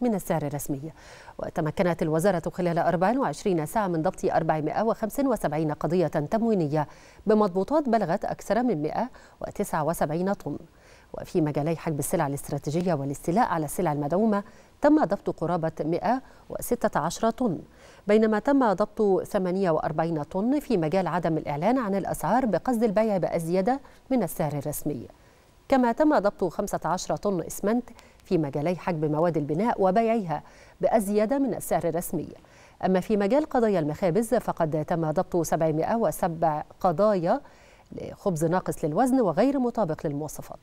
من السعر الرسمي وتمكنت الوزارة خلال 24 ساعة من ضبط 475 قضية تموينية بمضبوطات بلغت أكثر من 179 طن وفي مجالي حجب السلع الاستراتيجية والاستيلاء على السلع المدعومة تم ضبط قرابة 116 طن بينما تم ضبط 48 طن في مجال عدم الإعلان عن الأسعار بقصد البيع بأزيادة من السعر الرسمي كما تم ضبط 15 طن إسمنت في مجالي حجم مواد البناء وبيعها بأزيد من السعر الرسمي أما في مجال قضايا المخابز فقد تم ضبط 707 قضايا لخبز ناقص للوزن وغير مطابق للمواصفات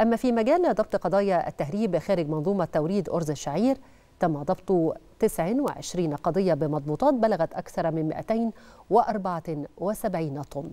أما في مجال ضبط قضايا التهريب خارج منظومة توريد أرز الشعير تم ضبط 29 قضية بمضبوطات بلغت أكثر من 274 طن